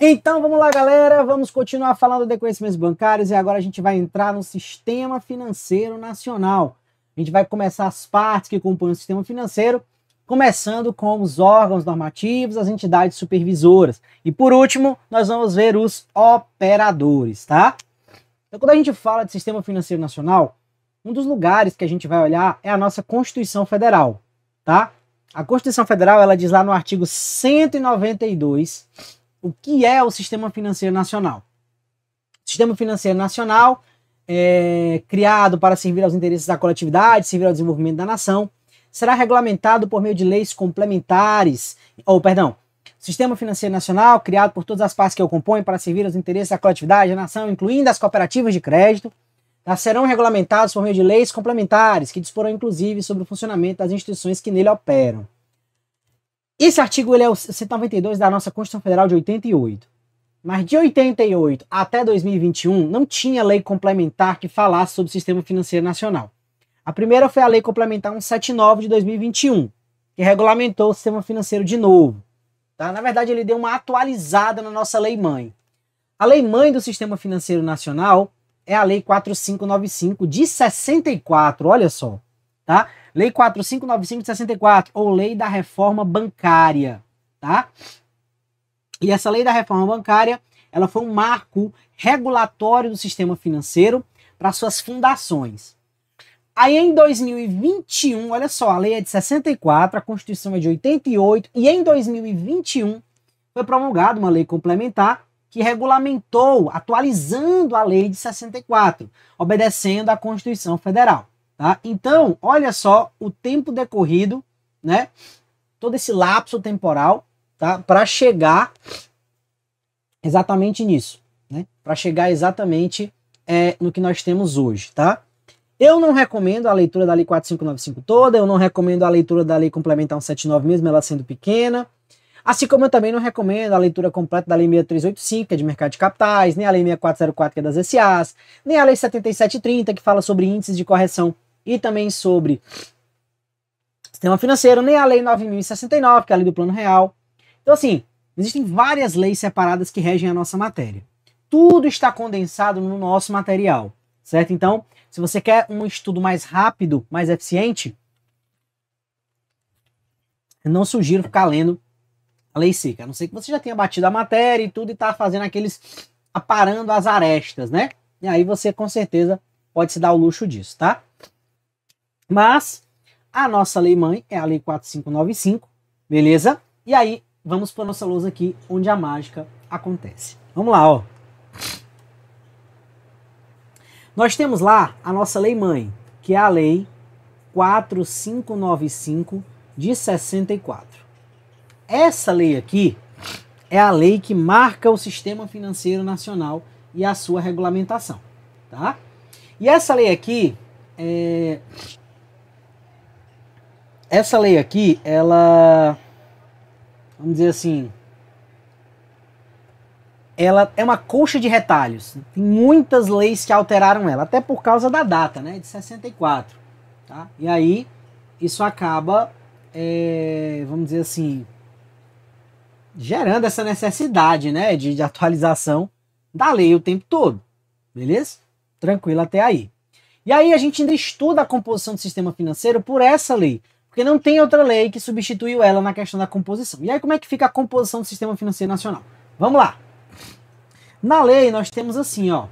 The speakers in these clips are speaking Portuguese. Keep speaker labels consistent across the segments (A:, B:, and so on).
A: Então vamos lá, galera. Vamos continuar falando de conhecimentos bancários e agora a gente vai entrar no sistema financeiro nacional. A gente vai começar as partes que compõem o sistema financeiro, começando com os órgãos normativos, as entidades supervisoras. E por último, nós vamos ver os operadores, tá? Então, quando a gente fala de sistema financeiro nacional, um dos lugares que a gente vai olhar é a nossa Constituição Federal, tá? A Constituição Federal, ela diz lá no artigo 192 o que é o Sistema Financeiro Nacional. O Sistema Financeiro Nacional é criado para servir aos interesses da coletividade, servir ao desenvolvimento da nação, será regulamentado por meio de leis complementares, ou perdão, Sistema Financeiro Nacional, criado por todas as partes que o compõem para servir aos interesses da coletividade, da nação, incluindo as cooperativas de crédito, tá? serão regulamentados por meio de leis complementares que disporão inclusive sobre o funcionamento das instituições que nele operam. Esse artigo ele é o 192 da nossa Constituição Federal de 88. Mas de 88 até 2021 não tinha lei complementar que falasse sobre o sistema financeiro nacional. A primeira foi a Lei Complementar 179 de 2021, que regulamentou o sistema financeiro de novo. Tá? Na verdade, ele deu uma atualizada na nossa lei mãe. A lei mãe do sistema financeiro nacional é a Lei 4595 de 64, olha só tá? Lei 4595 de 64, ou Lei da Reforma Bancária, tá? E essa Lei da Reforma Bancária, ela foi um marco regulatório do sistema financeiro para suas fundações. Aí em 2021, olha só, a lei é de 64, a Constituição é de 88, e em 2021 foi promulgada uma lei complementar que regulamentou, atualizando a lei de 64, obedecendo à Constituição Federal. Tá? Então, olha só o tempo decorrido, né? Todo esse lapso temporal, tá? Para chegar exatamente nisso, né? Para chegar exatamente é, no que nós temos hoje, tá? Eu não recomendo a leitura da Lei 4595 toda, eu não recomendo a leitura da Lei Complementar 179, mesmo ela sendo pequena. Assim como eu também não recomendo a leitura completa da Lei 6385, que é de mercado de capitais, nem a Lei 6404, que é das SAs, nem a Lei 7730, que fala sobre índices de correção e também sobre sistema financeiro, nem a Lei 9.069, que é a Lei do Plano Real. Então, assim, existem várias leis separadas que regem a nossa matéria. Tudo está condensado no nosso material, certo? Então, se você quer um estudo mais rápido, mais eficiente, não sugiro ficar lendo a lei seca. A não sei que você já tenha batido a matéria e tudo e está fazendo aqueles aparando as arestas, né? E aí você com certeza pode se dar o luxo disso, tá? Mas a nossa lei mãe é a lei 4595, beleza? E aí vamos para nossa lousa aqui onde a mágica acontece. Vamos lá, ó. Nós temos lá a nossa lei mãe, que é a lei 4595 de 64. Essa lei aqui é a lei que marca o sistema financeiro nacional e a sua regulamentação, tá? E essa lei aqui é, essa lei aqui, ela. Vamos dizer assim. Ela é uma colcha de retalhos. Tem muitas leis que alteraram ela, até por causa da data, né? De 64. Tá? E aí, isso acaba, é, vamos dizer assim, gerando essa necessidade, né? De, de atualização da lei o tempo todo. Beleza? Tranquilo até aí. E aí a gente ainda estuda a composição do sistema financeiro por essa lei. Porque não tem outra lei que substituiu ela na questão da composição. E aí, como é que fica a composição do sistema financeiro nacional? Vamos lá. Na lei, nós temos assim, ó.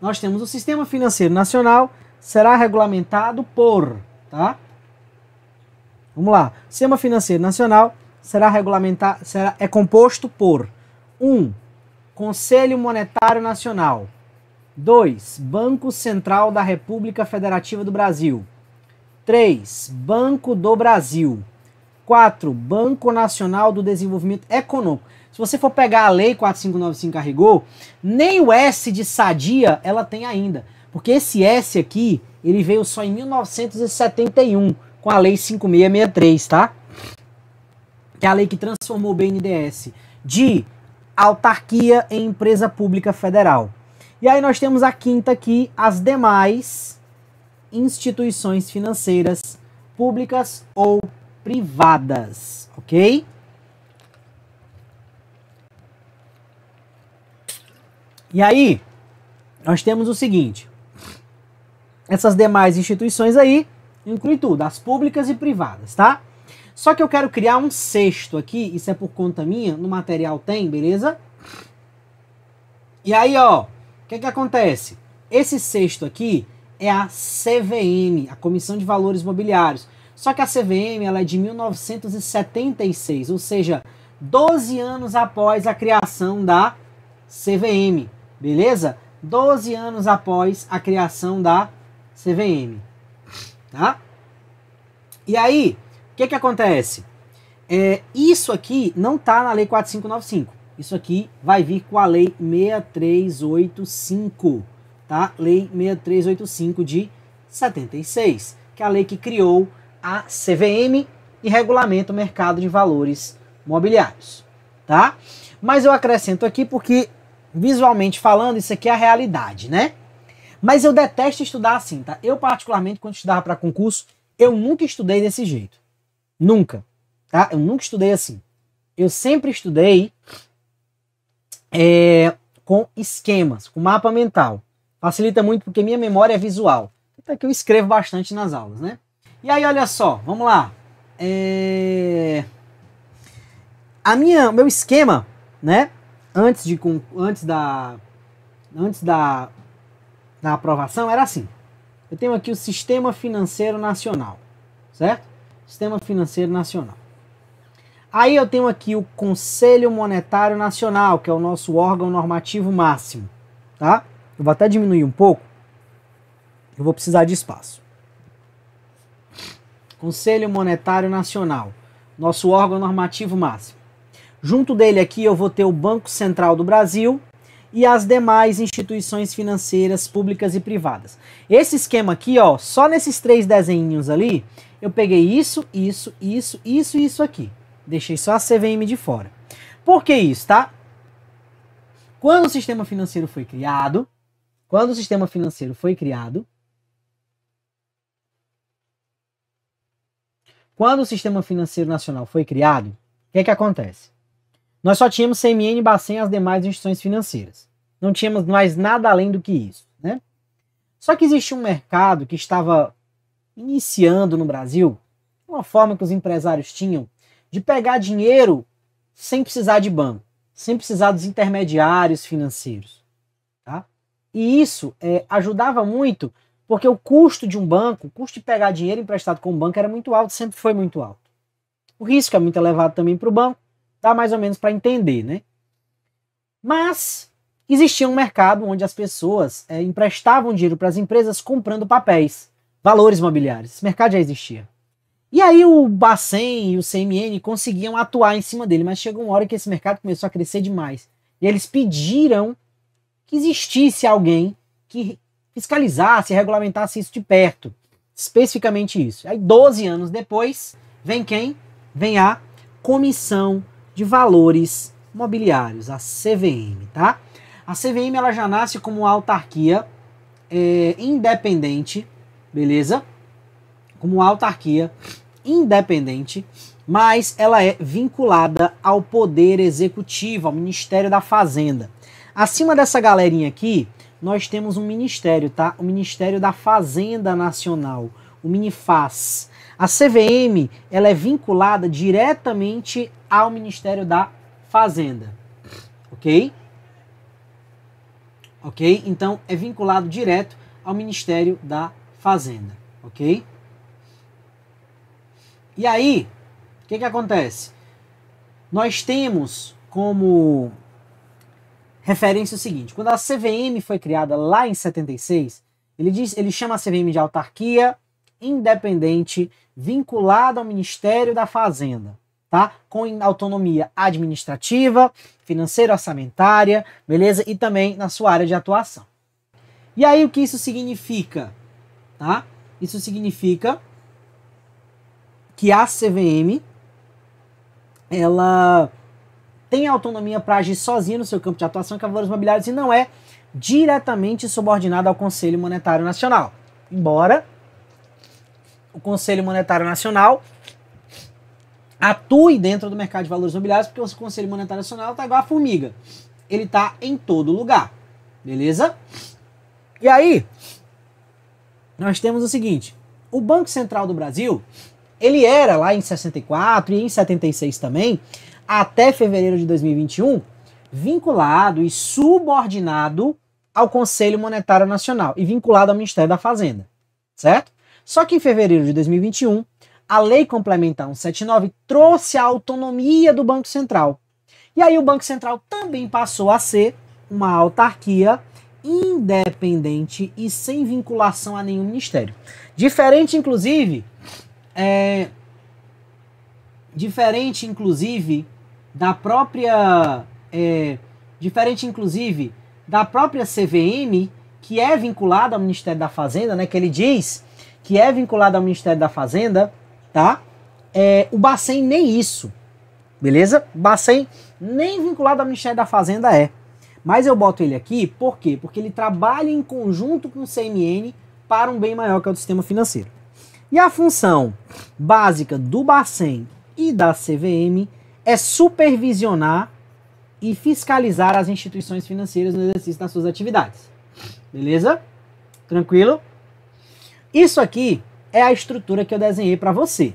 A: Nós temos o sistema financeiro nacional será regulamentado por, tá? Vamos lá. O sistema financeiro nacional será regulamentar será, é composto por 1. Um, Conselho Monetário Nacional. 2. Banco Central da República Federativa do Brasil. 3. Banco do Brasil. 4. Banco Nacional do Desenvolvimento Econômico. Se você for pegar a lei 4595 carregou, nem o S de Sadia ela tem ainda. Porque esse S aqui, ele veio só em 1971, com a lei 5663, tá? Que é a lei que transformou o BNDES de autarquia em empresa pública federal. E aí nós temos a quinta aqui, as demais instituições financeiras públicas ou privadas, ok? E aí, nós temos o seguinte: essas demais instituições aí incluem tudo, as públicas e privadas, tá? Só que eu quero criar um sexto aqui, isso é por conta minha, no material tem, beleza? E aí, ó, o que que acontece? Esse sexto aqui, é a CVM, a Comissão de Valores Mobiliários. Só que a CVM ela é de 1976, ou seja, 12 anos após a criação da CVM, beleza? 12 anos após a criação da CVM, tá? E aí, o que que acontece? É, isso aqui não tá na Lei 4595. Isso aqui vai vir com a Lei 6385 tá Lei 6385 de 76, que é a lei que criou a CVM e regulamenta o mercado de valores mobiliários, tá? Mas eu acrescento aqui porque visualmente falando, isso aqui é a realidade, né? Mas eu detesto estudar assim, tá? Eu particularmente quando estudava para concurso, eu nunca estudei desse jeito. Nunca, tá? Eu nunca estudei assim. Eu sempre estudei é, com esquemas, com mapa mental. Facilita muito porque minha memória é visual. Até que eu escrevo bastante nas aulas, né? E aí, olha só, vamos lá. É... A minha, meu esquema, né? Antes de antes da antes da da aprovação era assim. Eu tenho aqui o Sistema Financeiro Nacional, certo? Sistema Financeiro Nacional. Aí eu tenho aqui o Conselho Monetário Nacional, que é o nosso órgão normativo máximo, tá? Eu vou até diminuir um pouco. Eu vou precisar de espaço. Conselho Monetário Nacional, nosso órgão normativo máximo. Junto dele aqui eu vou ter o Banco Central do Brasil e as demais instituições financeiras públicas e privadas. Esse esquema aqui, ó, só nesses três desenhinhos ali, eu peguei isso, isso, isso, isso e isso aqui. Deixei só a CVM de fora. Por que isso, tá? Quando o sistema financeiro foi criado, quando o sistema financeiro foi criado, quando o sistema financeiro nacional foi criado, o que é que acontece? Nós só tínhamos CMN, Bacen e as demais instituições financeiras. Não tínhamos mais nada além do que isso, né? Só que existia um mercado que estava iniciando no Brasil, uma forma que os empresários tinham de pegar dinheiro sem precisar de banco, sem precisar dos intermediários financeiros. E isso é, ajudava muito, porque o custo de um banco, o custo de pegar dinheiro emprestado com o banco era muito alto, sempre foi muito alto. O risco é muito elevado também para o banco, dá mais ou menos para entender, né? Mas existia um mercado onde as pessoas é, emprestavam dinheiro para as empresas comprando papéis, valores imobiliários. Esse mercado já existia. E aí o Bacen e o CMN conseguiam atuar em cima dele, mas chegou uma hora que esse mercado começou a crescer demais. E eles pediram que existisse alguém que fiscalizasse, regulamentasse isso de perto. Especificamente isso. Aí, 12 anos depois, vem quem? Vem a Comissão de Valores Mobiliários, a CVM, tá? A CVM ela já nasce como uma autarquia é, independente, beleza? Como uma autarquia independente, mas ela é vinculada ao Poder Executivo, ao Ministério da Fazenda. Acima dessa galerinha aqui, nós temos um ministério, tá? O Ministério da Fazenda Nacional, o Minifaz. A CVM, ela é vinculada diretamente ao Ministério da Fazenda, ok? Ok? Então, é vinculado direto ao Ministério da Fazenda, ok? E aí, o que, que acontece? Nós temos como referem-se é o seguinte: quando a CVM foi criada lá em 76, ele, diz, ele chama a CVM de autarquia independente vinculada ao Ministério da Fazenda, tá? Com autonomia administrativa, financeira, orçamentária, beleza? E também na sua área de atuação. E aí o que isso significa, tá? Isso significa que a CVM ela tem autonomia para agir sozinho no seu campo de atuação é valores Imobiliários e não é diretamente subordinado ao Conselho Monetário Nacional. Embora o Conselho Monetário Nacional atue dentro do mercado de valores imobiliários, porque o Conselho Monetário Nacional está igual a formiga. Ele está em todo lugar. Beleza? E aí, nós temos o seguinte: o Banco Central do Brasil, ele era lá em 64 e em 76 também, até fevereiro de 2021, vinculado e subordinado ao Conselho Monetário Nacional e vinculado ao Ministério da Fazenda, certo? Só que em fevereiro de 2021, a Lei Complementar 179 trouxe a autonomia do Banco Central. E aí o Banco Central também passou a ser uma autarquia independente e sem vinculação a nenhum ministério. Diferente, inclusive, é, diferente, inclusive, da própria. É, diferente, inclusive, da própria CVM, que é vinculada ao Ministério da Fazenda, né? Que ele diz que é vinculada ao Ministério da Fazenda, tá? É, o Bacen nem isso, beleza? O Bacen nem vinculado ao Ministério da Fazenda é. Mas eu boto ele aqui, por quê? Porque ele trabalha em conjunto com o CMN para um bem maior que é o do sistema financeiro. E a função básica do Bacen e da CVM é supervisionar e fiscalizar as instituições financeiras no exercício das suas atividades. Beleza? Tranquilo? Isso aqui é a estrutura que eu desenhei para você,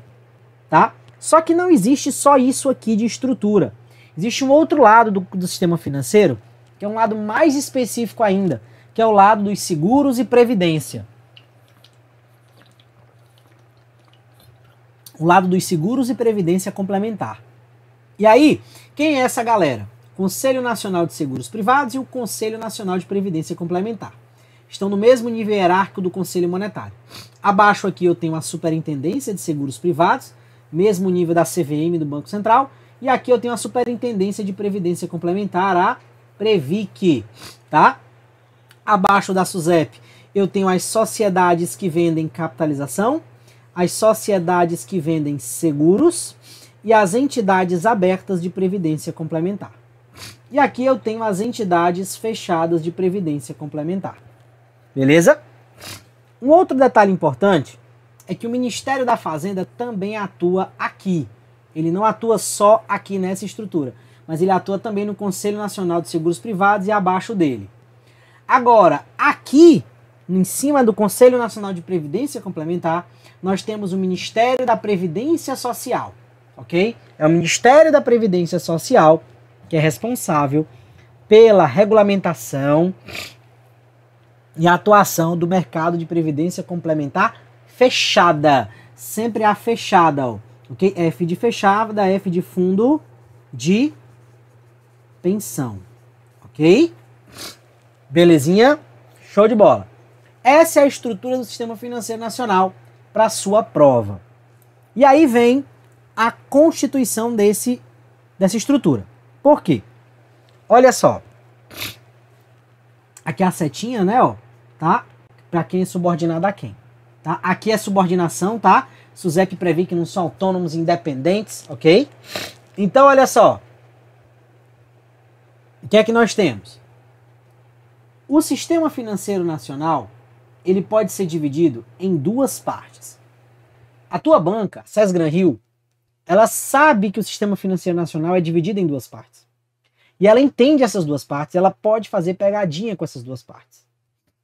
A: tá? Só que não existe só isso aqui de estrutura. Existe um outro lado do, do sistema financeiro, que é um lado mais específico ainda, que é o lado dos seguros e previdência. O lado dos seguros e previdência complementar. E aí, quem é essa galera? Conselho Nacional de Seguros Privados e o Conselho Nacional de Previdência Complementar. Estão no mesmo nível hierárquico do Conselho Monetário. Abaixo aqui eu tenho a Superintendência de Seguros Privados, mesmo nível da CVM do Banco Central, e aqui eu tenho a Superintendência de Previdência Complementar, a Previc, tá? Abaixo da SUSEP eu tenho as sociedades que vendem capitalização, as sociedades que vendem seguros, e as entidades abertas de previdência complementar. E aqui eu tenho as entidades fechadas de previdência complementar. Beleza? Um outro detalhe importante é que o Ministério da Fazenda também atua aqui. Ele não atua só aqui nessa estrutura, mas ele atua também no Conselho Nacional de Seguros Privados e abaixo dele. Agora, aqui em cima do Conselho Nacional de Previdência Complementar, nós temos o Ministério da Previdência Social ok? É o Ministério da Previdência Social que é responsável pela regulamentação e atuação do mercado de previdência complementar fechada. Sempre a fechada, ok? F de fechada, F de fundo de pensão, ok? Belezinha? Show de bola. Essa é a estrutura do sistema financeiro nacional para sua prova. E aí vem a constituição desse, dessa estrutura. Por quê? Olha só. Aqui é a setinha, né, ó, tá? Para quem é subordinado a quem, tá? Aqui é subordinação, tá? que prevê que não são autônomos independentes, ok? Então, olha só. O que é que nós temos? O sistema financeiro nacional, ele pode ser dividido em duas partes. A tua banca, SESGran Rio, ela sabe que o sistema financeiro nacional é dividido em duas partes. E ela entende essas duas partes, ela pode fazer pegadinha com essas duas partes.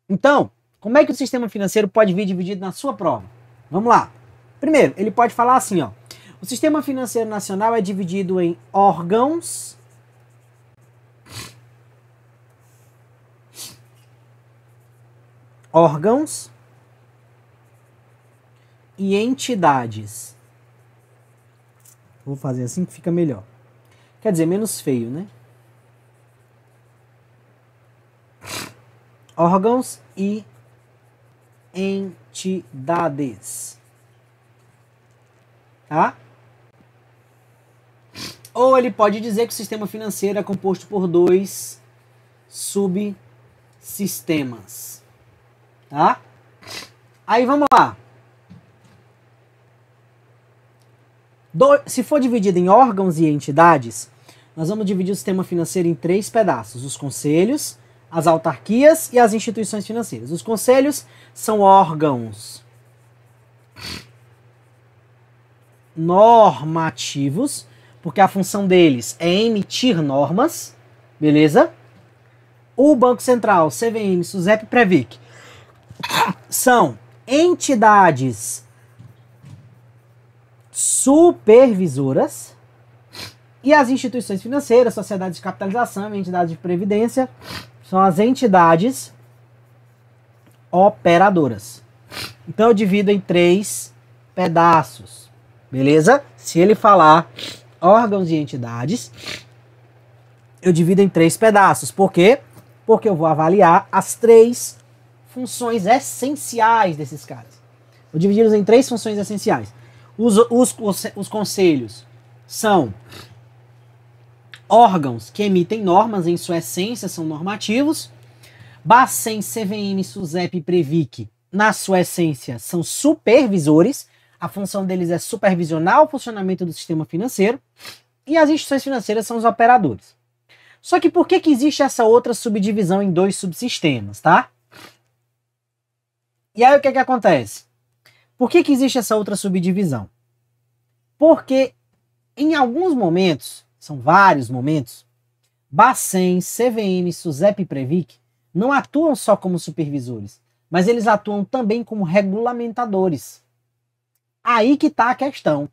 A: Então, como é que o sistema financeiro pode vir dividido na sua prova? Vamos lá. Primeiro, ele pode falar assim, ó. O sistema financeiro nacional é dividido em órgãos órgãos e entidades. Vou fazer assim que fica melhor. Quer dizer, menos feio, né? Órgãos e entidades. Tá? Ou ele pode dizer que o sistema financeiro é composto por dois subsistemas. Tá? Aí vamos lá. Do, se for dividido em órgãos e entidades, nós vamos dividir o sistema financeiro em três pedaços: os conselhos, as autarquias e as instituições financeiras. Os conselhos são órgãos normativos, porque a função deles é emitir normas, beleza? O Banco Central, CVM, SUSEP e Previc são entidades supervisoras e as instituições financeiras, sociedades de capitalização e entidades de previdência são as entidades operadoras. Então eu divido em três pedaços, beleza? Se ele falar órgãos e entidades, eu divido em três pedaços. Por quê? Porque eu vou avaliar as três funções essenciais desses caras. Vou dividi-los em três funções essenciais. Os, os, os conselhos são órgãos que emitem normas, em sua essência são normativos. Bacen, CVM, SUSEP e Previc, na sua essência, são supervisores. A função deles é supervisionar o funcionamento do sistema financeiro. E as instituições financeiras são os operadores. Só que por que, que existe essa outra subdivisão em dois subsistemas, tá? E aí o que, que acontece? Por que, que existe essa outra subdivisão? Porque em alguns momentos, são vários momentos, Bacen, CVM, SUSEP e Previc não atuam só como supervisores, mas eles atuam também como regulamentadores. Aí que está a questão.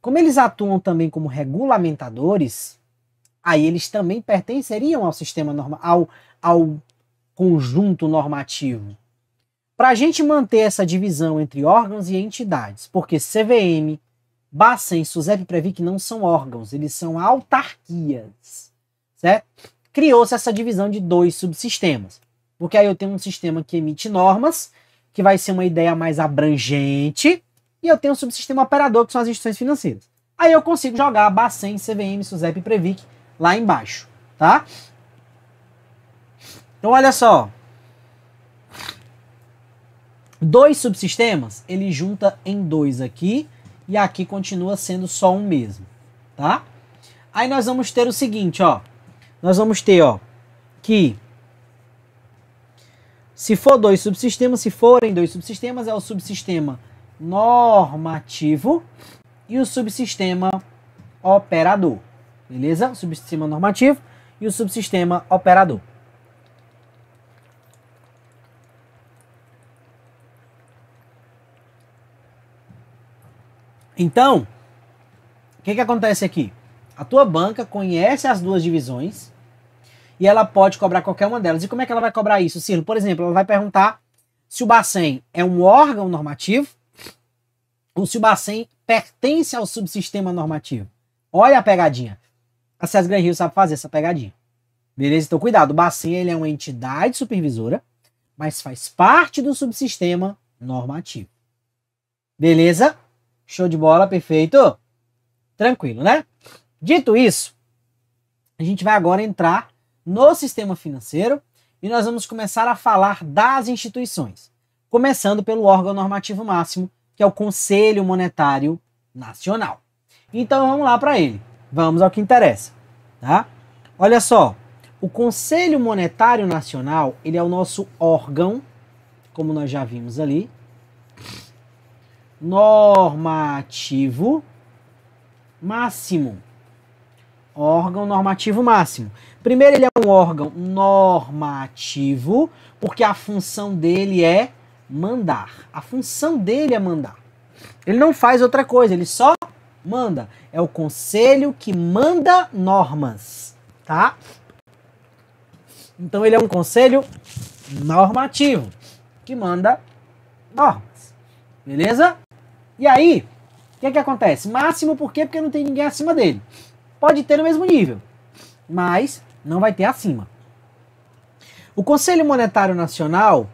A: Como eles atuam também como regulamentadores, aí eles também pertenceriam ao sistema normal, ao, ao conjunto normativo. Para a gente manter essa divisão entre órgãos e entidades, porque CVM, Bacen, SUSEP e Previc não são órgãos, eles são autarquias, certo? Criou-se essa divisão de dois subsistemas. Porque aí eu tenho um sistema que emite normas, que vai ser uma ideia mais abrangente, e eu tenho um subsistema operador, que são as instituições financeiras. Aí eu consigo jogar Bacen, CVM, SUSEP e Previc lá embaixo, tá? Então olha só, dois subsistemas, ele junta em dois aqui e aqui continua sendo só um mesmo, tá? Aí nós vamos ter o seguinte, ó. Nós vamos ter, ó, que se for dois subsistemas, se forem dois subsistemas, é o subsistema normativo e o subsistema operador. Beleza? O subsistema normativo e o subsistema operador. Então, o que, que acontece aqui? A tua banca conhece as duas divisões e ela pode cobrar qualquer uma delas. E como é que ela vai cobrar isso, Ciro? Por exemplo, ela vai perguntar se o Bacen é um órgão normativo ou se o Bacen pertence ao subsistema normativo. Olha a pegadinha. A César Gran sabe fazer essa pegadinha. Beleza? Então, cuidado. O Bacen ele é uma entidade supervisora, mas faz parte do subsistema normativo. Beleza? Show de bola, perfeito? Tranquilo, né? Dito isso, a gente vai agora entrar no sistema financeiro e nós vamos começar a falar das instituições, começando pelo órgão normativo máximo, que é o Conselho Monetário Nacional. Então vamos lá para ele. Vamos ao que interessa, tá? Olha só, o Conselho Monetário Nacional, ele é o nosso órgão, como nós já vimos ali, normativo máximo. Órgão normativo máximo. Primeiro, ele é um órgão normativo, porque a função dele é mandar. A função dele é mandar. Ele não faz outra coisa, ele só manda. É o conselho que manda normas, tá? Então ele é um conselho normativo que manda normas. Beleza? E aí, o que, é que acontece? Máximo por quê? Porque não tem ninguém acima dele. Pode ter o mesmo nível, mas não vai ter acima. O Conselho Monetário Nacional,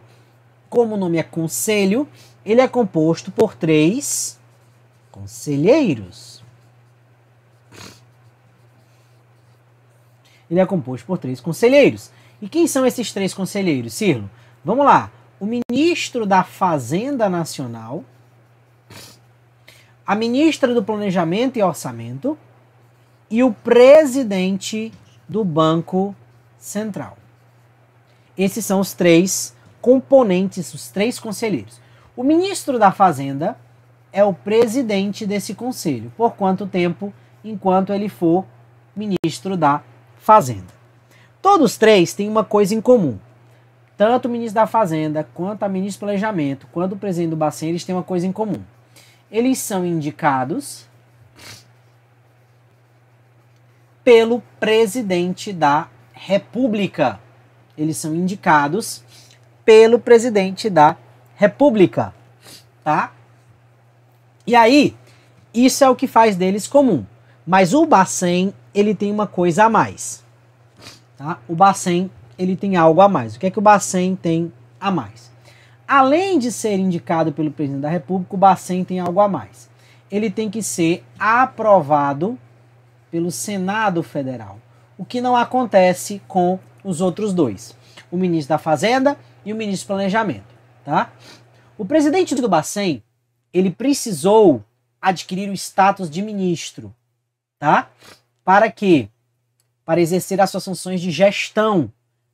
A: como o nome é conselho, ele é composto por três conselheiros. Ele é composto por três conselheiros. E quem são esses três conselheiros, Cirlo? Vamos lá. O ministro da Fazenda Nacional, a ministra do Planejamento e Orçamento e o presidente do Banco Central. Esses são os três componentes, os três conselheiros. O ministro da Fazenda é o presidente desse conselho, por quanto tempo? Enquanto ele for ministro da Fazenda. Todos três têm uma coisa em comum. Tanto o ministro da Fazenda, quanto a ministra do Planejamento, quanto o presidente do Bacen, eles têm uma coisa em comum eles são indicados pelo presidente da República. Eles são indicados pelo presidente da República, tá? E aí, isso é o que faz deles comum. Mas o Bacen, ele tem uma coisa a mais. Tá? O Bacen, ele tem algo a mais. O que é que o Bacen tem a mais? Além de ser indicado pelo presidente da República, o Bacen tem algo a mais. Ele tem que ser aprovado pelo Senado Federal, o que não acontece com os outros dois, o ministro da Fazenda e o ministro do Planejamento, tá? O presidente do Bacen, ele precisou adquirir o status de ministro, tá? Para quê? Para exercer as suas funções de gestão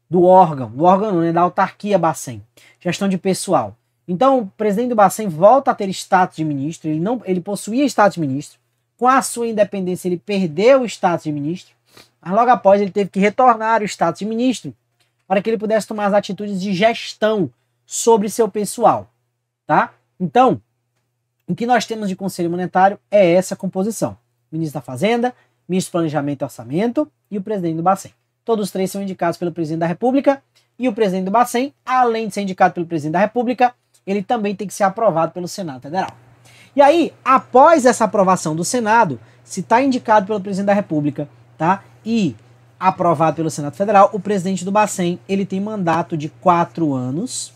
A: do órgão, do órgão né, da autarquia Bacen, gestão de pessoal. Então, o presidente do Bacen volta a ter status de ministro, ele não, ele possuía status de ministro. Com a sua independência, ele perdeu o status de ministro, mas logo após ele teve que retornar o status de ministro para que ele pudesse tomar as atitudes de gestão sobre seu pessoal, tá? Então, o que nós temos de Conselho Monetário é essa composição: ministro da Fazenda, ministro do Planejamento e Orçamento e o presidente do Bacen. Todos os três são indicados pelo presidente da República. E o presidente do Bacen, além de ser indicado pelo presidente da República, ele também tem que ser aprovado pelo Senado Federal. E aí, após essa aprovação do Senado, se está indicado pelo presidente da República, tá? E aprovado pelo Senado Federal, o presidente do Bacen ele tem mandato de quatro anos,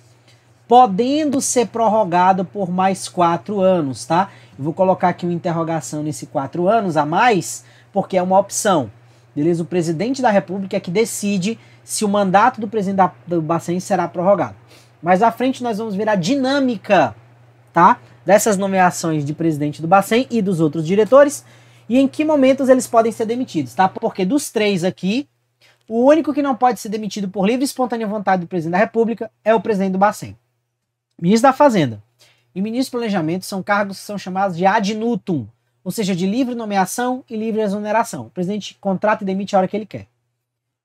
A: podendo ser prorrogado por mais quatro anos, tá? Eu vou colocar aqui uma interrogação nesse quatro anos a mais, porque é uma opção. Beleza? O presidente da República é que decide se o mandato do presidente da, do Bacen será prorrogado. Mais à frente nós vamos ver a dinâmica, tá? Dessas nomeações de presidente do Bacen e dos outros diretores e em que momentos eles podem ser demitidos, tá? Porque dos três aqui, o único que não pode ser demitido por livre e espontânea vontade do presidente da República é o presidente do Bacen. Ministro da Fazenda e ministro do Planejamento são cargos que são chamados de ad nutum, ou seja, de livre nomeação e livre exoneração. O presidente contrata e demite a hora que ele quer.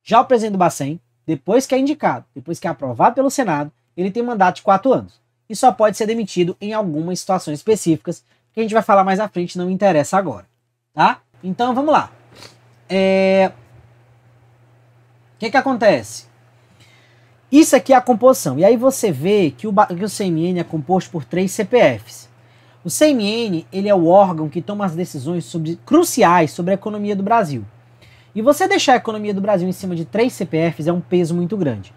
A: Já o presidente do Bacen, depois que é indicado, depois que é aprovado pelo Senado, ele tem mandato de quatro anos e só pode ser demitido em algumas situações específicas que a gente vai falar mais à frente, não interessa agora, tá? Então vamos lá. É... O que que acontece? Isso aqui é a composição. E aí você vê que o, que o CMN é composto por três CPFs. O CMN ele é o órgão que toma as decisões sobre, cruciais sobre a economia do Brasil. E você deixar a economia do Brasil em cima de três CPFs é um peso muito grande.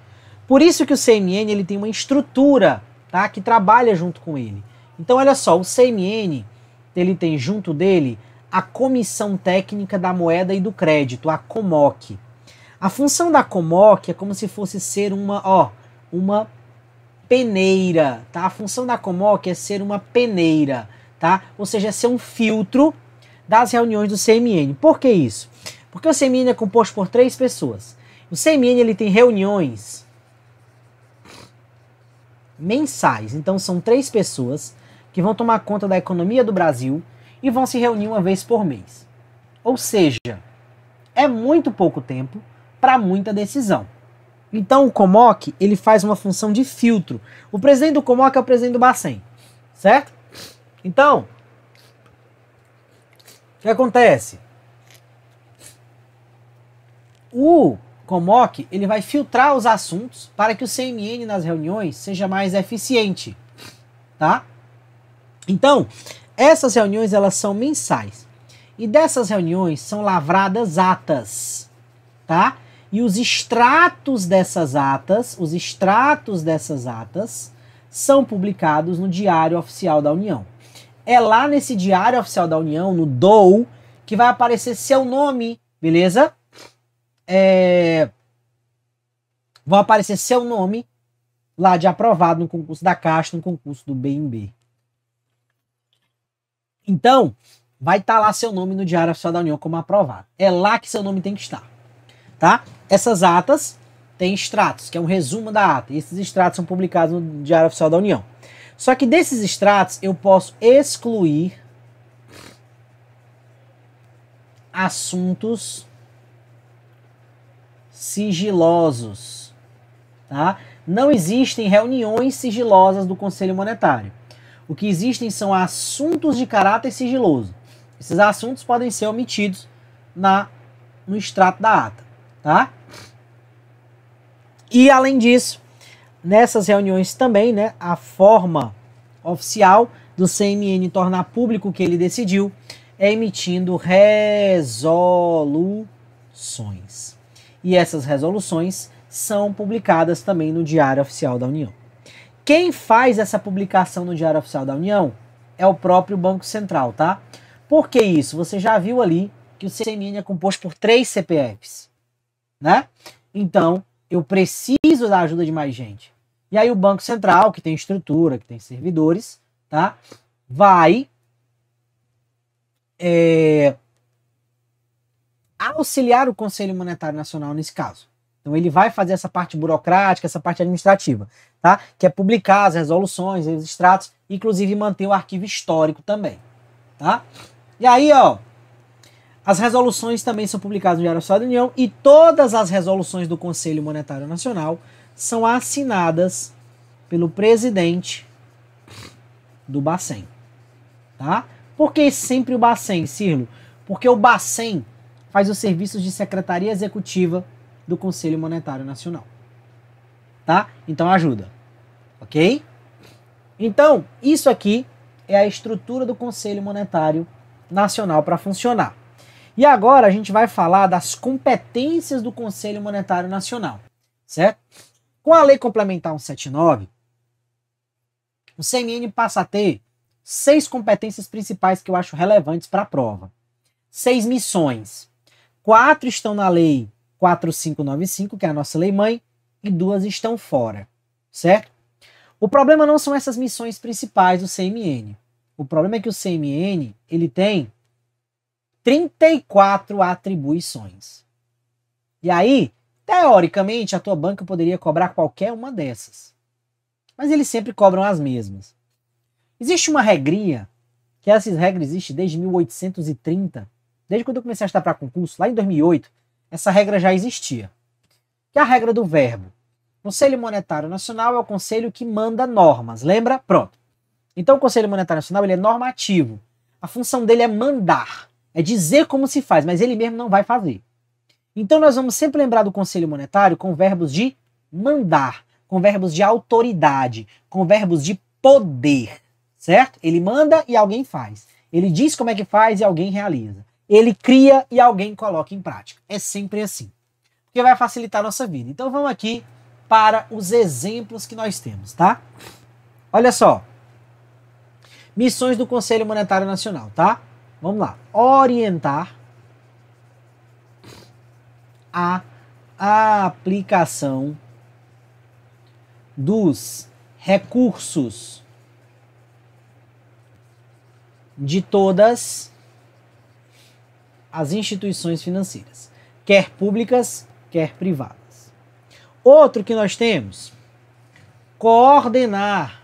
A: Por isso que o CMN ele tem uma estrutura tá, que trabalha junto com ele. Então olha só, o CMN ele tem junto dele a Comissão Técnica da Moeda e do Crédito, a COMOC. A função da COMOC é como se fosse ser uma, ó, uma peneira, tá? A função da COMOC é ser uma peneira, tá? Ou seja, é ser um filtro das reuniões do CMN. Por que isso? Porque o CMN é composto por três pessoas. O CMN ele tem reuniões mensais. Então são três pessoas que vão tomar conta da economia do Brasil e vão se reunir uma vez por mês. Ou seja, é muito pouco tempo para muita decisão. Então o Comoc, ele faz uma função de filtro. O presidente do Comoc é o presidente do Bacen, certo? Então, o que acontece? O Comoc, ele vai filtrar os assuntos para que o CMN nas reuniões seja mais eficiente, tá? Então, essas reuniões elas são mensais. E dessas reuniões são lavradas atas, tá? E os extratos dessas atas, os extratos dessas atas são publicados no Diário Oficial da União. É lá nesse Diário Oficial da União, no DOU, que vai aparecer seu nome, beleza? É... Vão aparecer seu nome lá de aprovado no concurso da Caixa, no concurso do BNB. Então, vai estar tá lá seu nome no Diário Oficial da União como aprovado. É lá que seu nome tem que estar, tá? Essas atas têm extratos, que é um resumo da ata. E esses extratos são publicados no Diário Oficial da União. Só que desses extratos eu posso excluir assuntos sigilosos, tá? Não existem reuniões sigilosas do Conselho Monetário. O que existem são assuntos de caráter sigiloso. Esses assuntos podem ser omitidos na no extrato da ata tá? E além disso, nessas reuniões também, né, a forma oficial do CMN tornar público o que ele decidiu é emitindo resoluções. E essas resoluções são publicadas também no Diário Oficial da União. Quem faz essa publicação no Diário Oficial da União é o próprio Banco Central, tá? Por que isso? Você já viu ali que o CMN é composto por três CPFs né? Então, eu preciso da ajuda de mais gente. E aí o Banco Central, que tem estrutura, que tem servidores, tá? Vai é, auxiliar o Conselho Monetário Nacional nesse caso. Então ele vai fazer essa parte burocrática, essa parte administrativa, tá? Que é publicar as resoluções, os extratos, inclusive manter o arquivo histórico também, tá? E aí, ó, as resoluções também são publicadas no Diário Oficial da União e todas as resoluções do Conselho Monetário Nacional são assinadas pelo presidente do Bacen. Tá? Por que sempre o Bacen, Cirlo? Porque o Bacen faz os serviços de secretaria executiva do Conselho Monetário Nacional. Tá? Então ajuda. OK? Então, isso aqui é a estrutura do Conselho Monetário Nacional para funcionar. E agora a gente vai falar das competências do Conselho Monetário Nacional, certo? Com a Lei Complementar 179, o CMN passa a ter seis competências principais que eu acho relevantes para a prova. Seis missões. Quatro estão na Lei 4595, que é a nossa lei mãe, e duas estão fora, certo? O problema não são essas missões principais do CMN. O problema é que o CMN, ele tem 34 atribuições. E aí, teoricamente, a tua banca poderia cobrar qualquer uma dessas. Mas eles sempre cobram as mesmas. Existe uma regrinha, que essas regras existe desde 1830, desde quando eu comecei a estar para concurso, lá em 2008, essa regra já existia. Que é a regra do verbo. Conselho Monetário Nacional é o conselho que manda normas, lembra? Pronto. Então o Conselho Monetário Nacional ele é normativo. A função dele é mandar. É dizer como se faz, mas ele mesmo não vai fazer. Então nós vamos sempre lembrar do conselho monetário com verbos de mandar, com verbos de autoridade, com verbos de poder, certo? Ele manda e alguém faz. Ele diz como é que faz e alguém realiza. Ele cria e alguém coloca em prática. É sempre assim. Porque vai facilitar a nossa vida. Então vamos aqui para os exemplos que nós temos, tá? Olha só. Missões do Conselho Monetário Nacional, tá? Vamos lá. Orientar a aplicação dos recursos de todas as instituições financeiras, quer públicas, quer privadas. Outro que nós temos, coordenar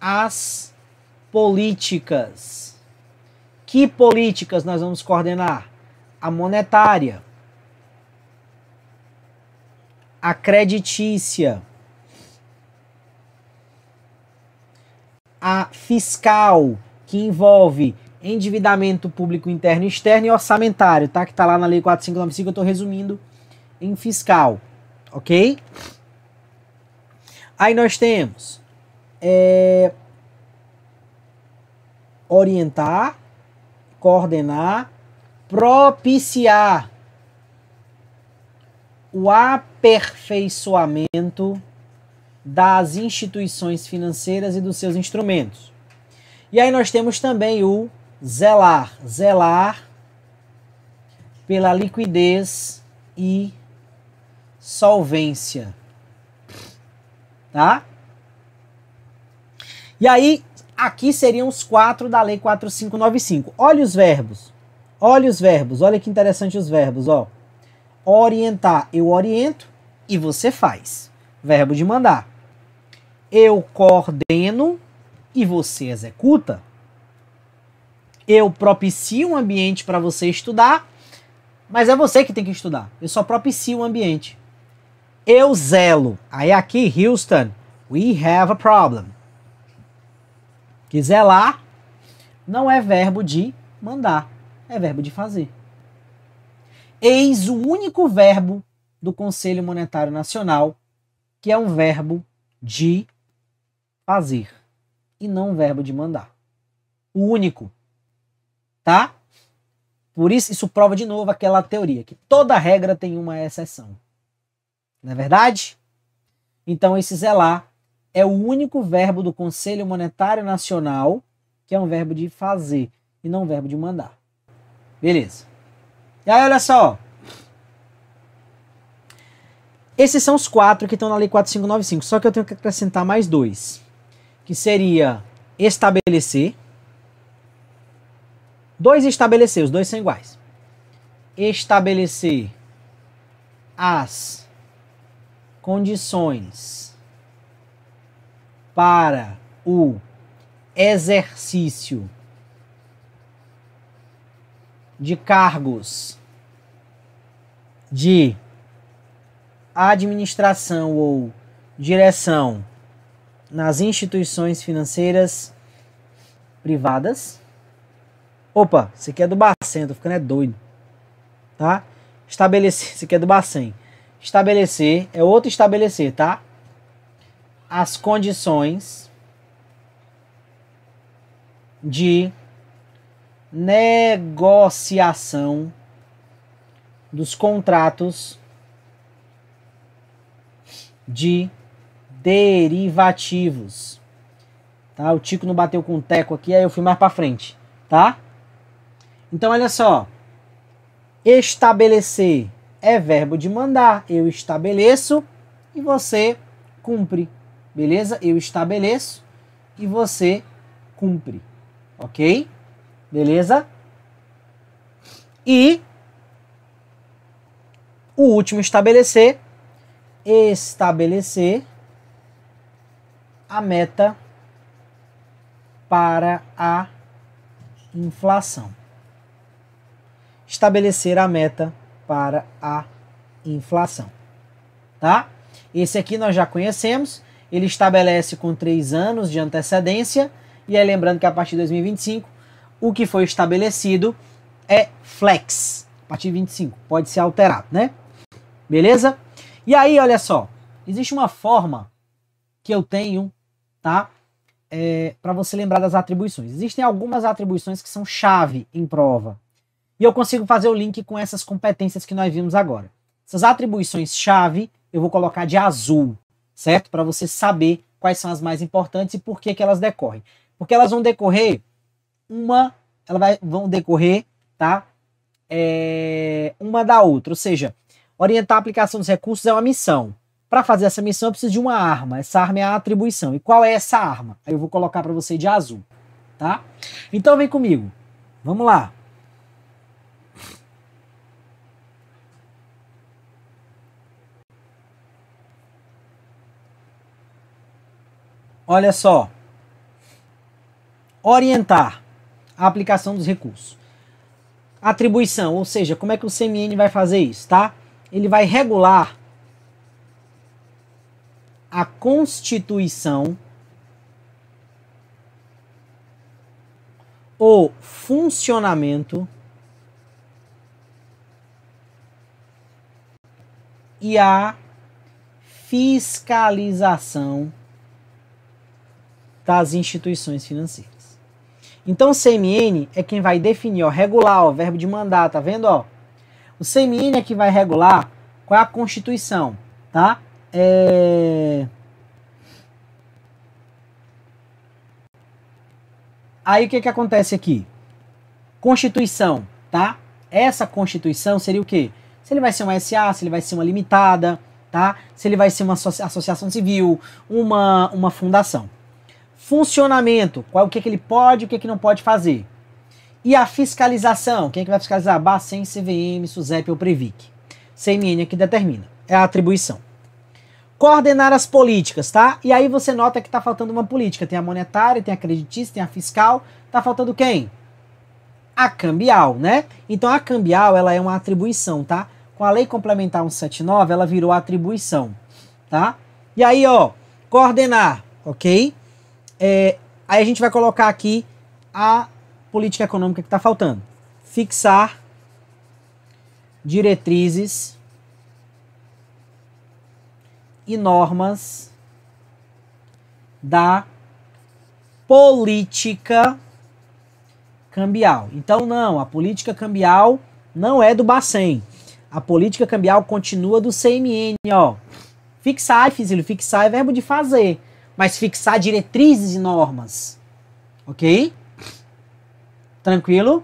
A: as políticas. Que políticas nós vamos coordenar? A monetária, a creditícia, a fiscal, que envolve endividamento público interno e externo e orçamentário, tá? Que tá lá na Lei 4595, eu tô resumindo em fiscal, ok? Aí nós temos. É orientar, coordenar, propiciar o aperfeiçoamento das instituições financeiras e dos seus instrumentos. E aí nós temos também o zelar, zelar pela liquidez e solvência. Tá? E aí Aqui seriam os quatro da Lei 4595. Olha os verbos. Olha os verbos. Olha que interessante os verbos. Ó. Orientar, eu oriento e você faz. Verbo de mandar. Eu coordeno e você executa. Eu propicio um ambiente para você estudar, mas é você que tem que estudar. Eu só propicio o um ambiente. Eu zelo. Aí aqui, Houston, we have a problem. Que zelar não é verbo de mandar, é verbo de fazer. Eis o único verbo do Conselho Monetário Nacional que é um verbo de fazer e não um verbo de mandar. O único. Tá? Por isso, isso prova de novo aquela teoria, que toda regra tem uma exceção. Não é verdade? Então, esse zelar é o único verbo do Conselho Monetário Nacional que é um verbo de fazer e não um verbo de mandar. Beleza. E aí, olha só. Esses são os quatro que estão na Lei 4595, só que eu tenho que acrescentar mais dois, que seria estabelecer. Dois estabelecer, os dois são iguais. Estabelecer as condições para o exercício de cargos de administração ou direção nas instituições financeiras privadas. Opa, você aqui é do Bacen, tô ficando é doido. Tá? Estabelecer, você aqui é do Bacen. Estabelecer, é outro estabelecer, tá? as condições de negociação dos contratos de derivativos. Tá? O Tico não bateu com o teco aqui, aí eu fui mais para frente, tá? Então olha só. Estabelecer é verbo de mandar. Eu estabeleço e você cumpre. Beleza? Eu estabeleço e você cumpre. Ok? Beleza? E o último estabelecer estabelecer a meta para a inflação. Estabelecer a meta para a inflação, tá? Esse aqui nós já conhecemos, ele estabelece com três anos de antecedência, e aí lembrando que a partir de 2025, o que foi estabelecido é flex. A partir de 25, pode ser alterado, né? Beleza? E aí, olha só, existe uma forma que eu tenho, tá? É, para você lembrar das atribuições. Existem algumas atribuições que são chave em prova. E eu consigo fazer o link com essas competências que nós vimos agora. Essas atribuições chave eu vou colocar de azul, certo? Para você saber quais são as mais importantes e por que, que elas decorrem. Porque elas vão decorrer uma, elas vão decorrer, tá? É, uma da outra, ou seja, orientar a aplicação dos recursos é uma missão. Para fazer essa missão, eu preciso de uma arma. Essa arma é a atribuição. E qual é essa arma? Aí eu vou colocar para você de azul, tá? Então vem comigo. Vamos lá. Olha só. Orientar a aplicação dos recursos. Atribuição, ou seja, como é que o CMN vai fazer isso, tá? Ele vai regular a constituição o funcionamento e a fiscalização das instituições financeiras. Então o CMN é quem vai definir, ó, regular, o verbo de mandar, tá vendo, ó? O CMN é que vai regular qual é a constituição, tá? É... Aí o que que acontece aqui? Constituição, tá? Essa constituição seria o quê? Se ele vai ser uma SA, se ele vai ser uma limitada, tá? Se ele vai ser uma associação civil, uma, uma fundação funcionamento, qual o que, que ele pode e o que, que não pode fazer. E a fiscalização, quem é que vai fiscalizar? Bacen, CVM, SUSEP ou Previc. CMN é que determina, é a atribuição. Coordenar as políticas, tá? E aí você nota que tá faltando uma política, tem a monetária, tem a creditista, tem a fiscal, tá faltando quem? A cambial, né? Então a cambial, ela é uma atribuição, tá? Com a lei complementar 179, ela virou atribuição, tá? E aí, ó, coordenar, ok? É, aí a gente vai colocar aqui a política econômica que está faltando. Fixar diretrizes e normas da política cambial. Então, não, a política cambial não é do Bacen. A política cambial continua do CMN, ó. Fixar, Fizilo, fixar é verbo de fazer mas fixar diretrizes e normas. Ok? Tranquilo?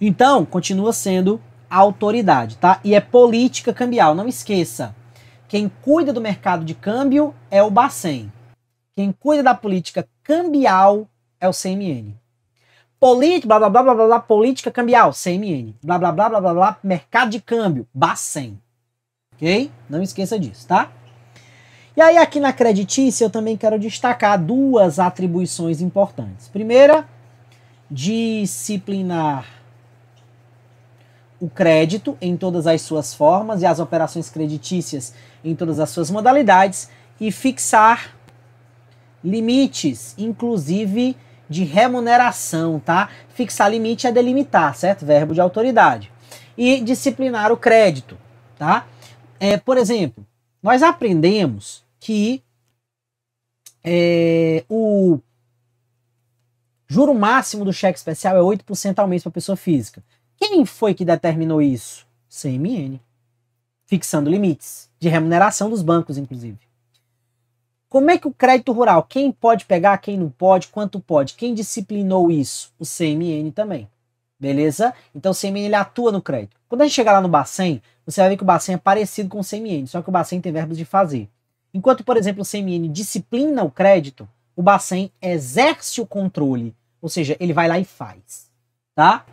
A: Então, continua sendo a autoridade, tá? E é política cambial, não esqueça. Quem cuida do mercado de câmbio é o Bacen. Quem cuida da política cambial é o CMN. Política, blá, blá, blá, blá, blá, blá, política cambial, CMN. Blá, blá, blá, blá, blá, blá, mercado de câmbio, Bacen. Ok? Não esqueça disso, tá? E aí, aqui na creditícia eu também quero destacar duas atribuições importantes. Primeira, disciplinar o crédito em todas as suas formas e as operações creditícias em todas as suas modalidades e fixar limites, inclusive de remuneração, tá? Fixar limite é delimitar, certo? Verbo de autoridade. E disciplinar o crédito, tá? É, por exemplo, nós aprendemos que é, o juro máximo do cheque especial é 8% ao mês para pessoa física. Quem foi que determinou isso? CMN. Fixando limites de remuneração dos bancos, inclusive. Como é que o crédito rural, quem pode pegar, quem não pode, quanto pode? Quem disciplinou isso? O CMN também. Beleza? Então o CMN ele atua no crédito. Quando a gente chegar lá no Bacen, você vai ver que o Bacen é parecido com o CMN, só que o Bacen tem verbos de fazer. Enquanto, por exemplo, o CMN disciplina o crédito, o Bacen exerce o controle, ou seja, ele vai lá e faz, tá?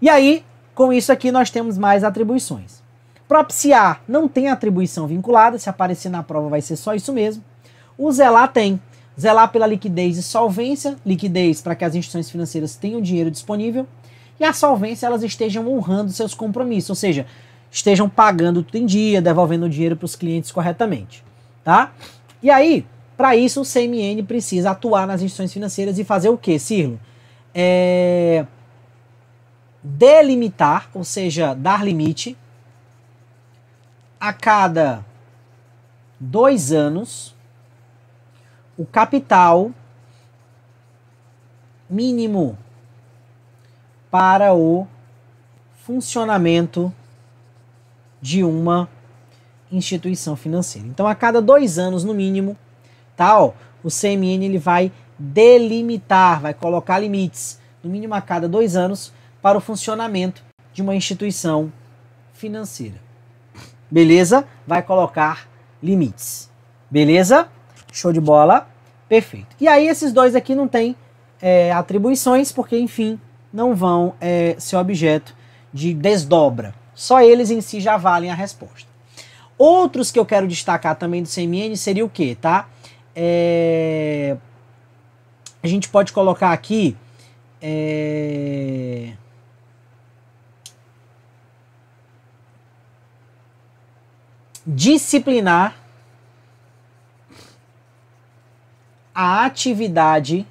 A: E aí, com isso aqui, nós temos mais atribuições. Propiciar não tem atribuição vinculada, se aparecer na prova vai ser só isso mesmo. O zelar tem. Zelar pela liquidez e solvência, liquidez para que as instituições financeiras tenham dinheiro disponível, e a solvência elas estejam honrando seus compromissos, ou seja, estejam pagando tudo em dia, devolvendo o dinheiro para os clientes corretamente tá? E aí, para isso, o CMN precisa atuar nas instituições financeiras e fazer o quê, Cirlo? É... Delimitar, ou seja, dar limite a cada dois anos o capital mínimo para o funcionamento de uma instituição financeira. Então, a cada dois anos, no mínimo, tá, ó, o CMN ele vai delimitar, vai colocar limites, no mínimo a cada dois anos, para o funcionamento de uma instituição financeira. Beleza? Vai colocar limites. Beleza? Show de bola. Perfeito. E aí, esses dois aqui não têm é, atribuições, porque, enfim, não vão é, ser objeto de desdobra. Só eles em si já valem a resposta. Outros que eu quero destacar também do CMN seria o que, tá? É... A gente pode colocar aqui. É... Disciplinar a atividade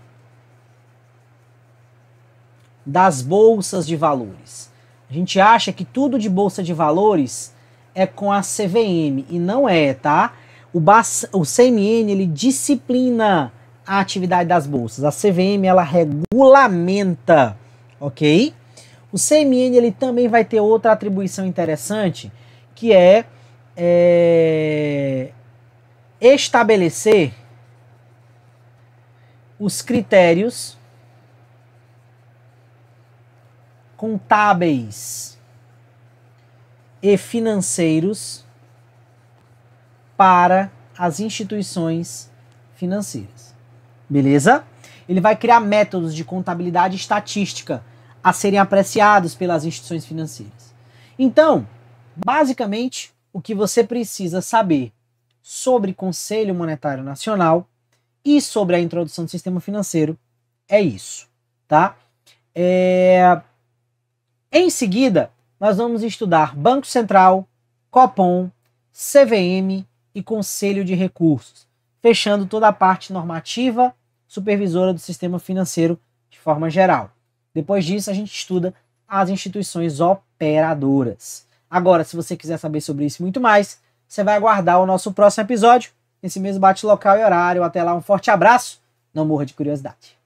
A: das bolsas de valores. A gente acha que tudo de bolsa de valores é com a CVM e não é, tá? O, BAS, o CMN ele disciplina a atividade das bolsas. A CVM ela regulamenta, ok? O CMN ele também vai ter outra atribuição interessante que é, é estabelecer os critérios contábeis e financeiros para as instituições financeiras. Beleza? Ele vai criar métodos de contabilidade estatística a serem apreciados pelas instituições financeiras. Então, basicamente, o que você precisa saber sobre Conselho Monetário Nacional e sobre a introdução do sistema financeiro é isso, tá? É... Em seguida, nós vamos estudar Banco Central, Copom, CVM e Conselho de Recursos, fechando toda a parte normativa supervisora do sistema financeiro de forma geral. Depois disso, a gente estuda as instituições operadoras. Agora, se você quiser saber sobre isso muito mais, você vai aguardar o nosso próximo episódio, nesse mesmo bate local e horário. Até lá, um forte abraço, não morra de curiosidade.